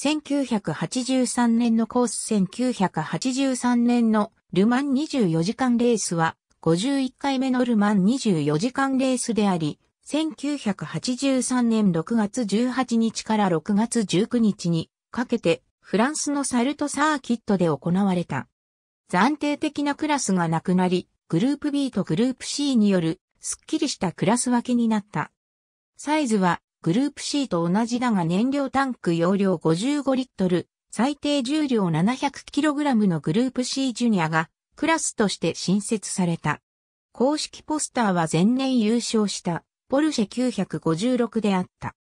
1983年のコース1983年のルマン24時間レースは51回目のルマン24時間レースであり、1983年6月18日から6月19日にかけてフランスのサルトサーキットで行われた。暫定的なクラスがなくなり、グループ B とグループ C によるすっきりしたクラス分けになった。サイズはグループ C と同じだが燃料タンク容量55リットル、最低重量 700kg のグループ C ジュニアがクラスとして新設された。公式ポスターは前年優勝したポルシェ956であった。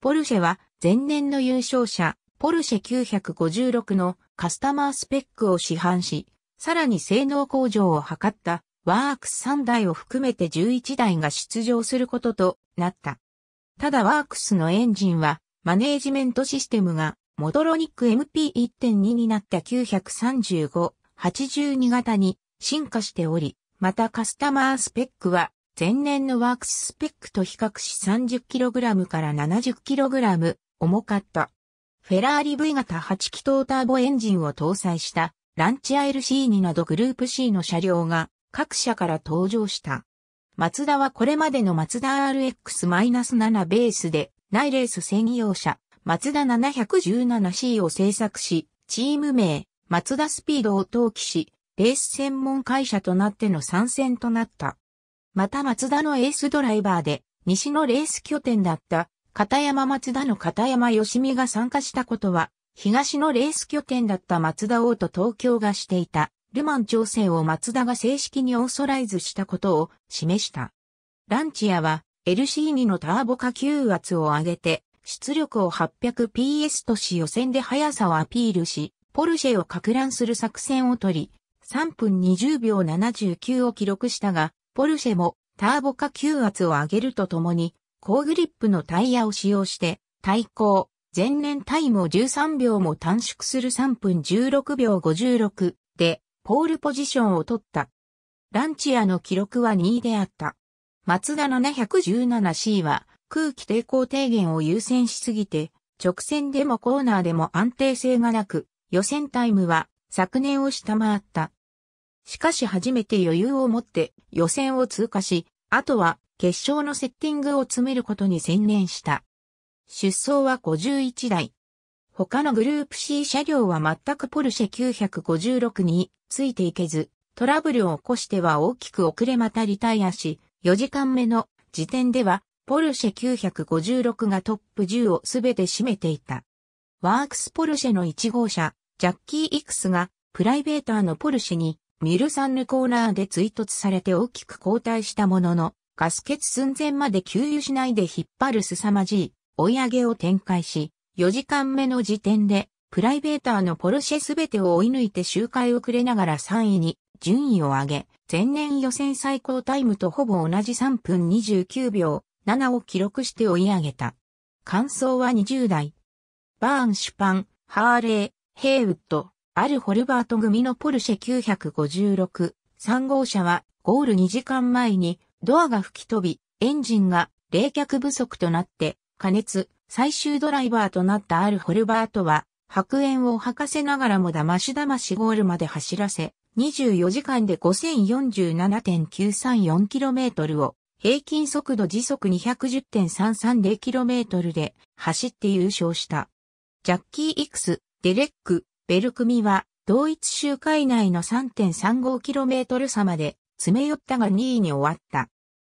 ポルシェは前年の優勝者ポルシェ956のカスタマースペックを市販し、さらに性能向上を図ったワークス3台を含めて11台が出場することとなった。ただワークスのエンジンは、マネージメントシステムが、モトロニック MP1.2 になった935、82型に進化しており、またカスタマースペックは、前年のワークススペックと比較し 30kg から 70kg 重かった。フェラーリ V 型8気筒ターボエンジンを搭載したランチ ILC2 などグループ C の車両が各社から登場した。マツダはこれまでのマツダ RX-7 ベースで、内レース専用車、マツダ 717C を制作し、チーム名、マツダスピードを登記し、レース専門会社となっての参戦となった。またマツダのエースドライバーで、西のレース拠点だった、片山松田の片山義美が参加したことは、東のレース拠点だった松田王と東京がしていたルマン調整を松田が正式にオーソライズしたことを示した。ランチアは LC2 のターボ化吸圧を上げて出力を 800PS とし予選で速さをアピールし、ポルシェを拡乱する作戦を取り、3分20秒79を記録したが、ポルシェもターボ化吸圧を上げるとともに、高グリップのタイヤを使用して、対抗、前年タイムを13秒も短縮する3分16秒56で、ポールポジションを取った。ランチアの記録は2位であった。マツダ 717C は空気抵抗低減を優先しすぎて、直線でもコーナーでも安定性がなく、予選タイムは昨年を下回った。しかし初めて余裕を持って予選を通過し、あとは決勝のセッティングを詰めることに専念した。出走は51台。他のグループ C 車両は全くポルシェ956についていけず、トラブルを起こしては大きく遅れまたリタイアし、4時間目の時点では、ポルシェ956がトップ10をすべて占めていた。ワークスポルシェの1号車、ジャッキー・イクスが、プライベーターのポルシェに、ミルサンヌコーナーで追突されて大きく後退したものの、ガス欠寸前まで給油しないで引っ張る凄まじい追い上げを展開し、4時間目の時点で、プライベーターのポルシェすべてを追い抜いて周回遅れながら3位に順位を上げ、前年予選最高タイムとほぼ同じ3分29秒7を記録して追い上げた。感想は20代。バーン・シュパン、ハーレー、ヘイウッド、アル・ホルバート組のポルシェ956、3号車はゴール2時間前にドアが吹き飛び、エンジンが冷却不足となって加熱、最終ドライバーとなったアル・ホルバートは、白煙を吐かせながらも騙し騙しゴールまで走らせ、24時間で 5047.934km を平均速度時速 210.330km で走って優勝した。ジャッキー・イクス、デレック、ベルクミは同一周回内の 3.35km 差まで詰め寄ったが2位に終わった。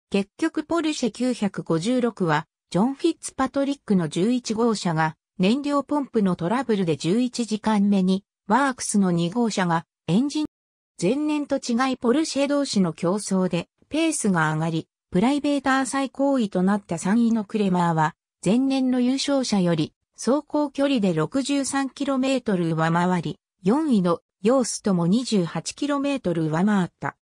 結局ポルシェ956はジョン・フィッツパトリックの11号車が燃料ポンプのトラブルで11時間目に、ワークスの2号車がエンジン、前年と違いポルシェ同士の競争でペースが上がり、プライベーター最高位となった3位のクレマーは、前年の優勝者より走行距離で 63km 上回り、4位のヨースとも 28km 上回った。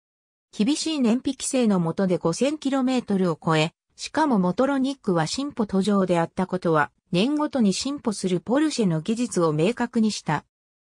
厳しい燃費規制の下で 5000km を超え、しかもモトロニックは進歩途上であったことは、年ごとに進歩するポルシェの技術を明確にした。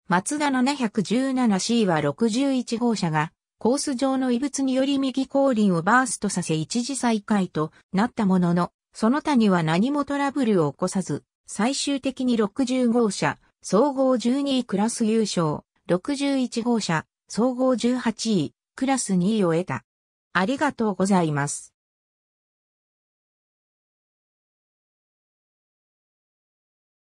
マツダ 717C は61号車が、コース上の異物により右後輪をバーストさせ一時再開となったものの、その他には何もトラブルを起こさず、最終的に60号車、総合12位クラス優勝、61号車、総合18位、クラス2位を得た。ありがとうございます。